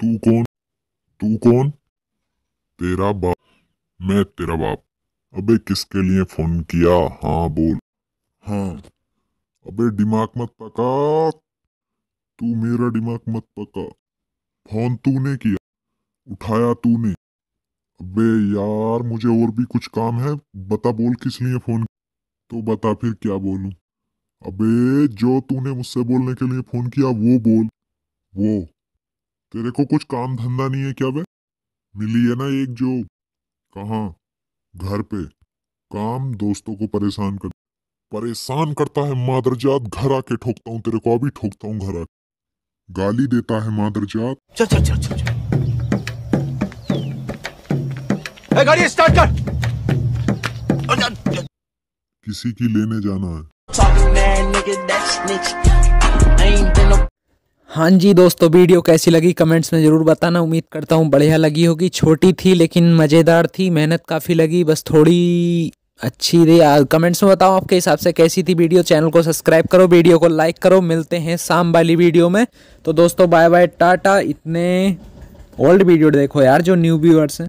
तू कौन तू कौन तेरा बाप मैं तेरा बाप अबे किसके लिए फोन किया हाँ बोल हाँ अबे दिमाग मत पका तू मेरा दिमाग मत पका फोन तूने किया उठाया तूने अबे यार मुझे और भी कुछ काम है बता बोल किस लिए फोन तो बता फिर क्या बोलूं अबे जो तूने मुझसे बोलने के लिए फोन किया वो बोल वो तेरे को कुछ काम धंधा नहीं है क्या वे मिली है ना एक जॉब कहा घर पे काम दोस्तों को परेशान कर परेशान करता है मादरजात घर आके ठोकता हूँ तेरे को अभी ठोकता हूँ घर आके गाली देता है मादरजात चल चल चल, चल। गाड़ी स्टार्ट कर किसी की लेने जाना है हाँ जी दोस्तों वीडियो कैसी लगी कमेंट्स में ज़रूर बताना उम्मीद करता हूँ बढ़िया लगी होगी छोटी थी लेकिन मज़ेदार थी मेहनत काफ़ी लगी बस थोड़ी अच्छी रही कमेंट्स में बताओ आपके हिसाब से कैसी थी वीडियो चैनल को सब्सक्राइब करो वीडियो को लाइक करो मिलते हैं शाम वाली वीडियो में तो दोस्तों बाय बाय टाटा इतने ओल्ड वीडियो देखो यार जो न्यू व्यूअर्स हैं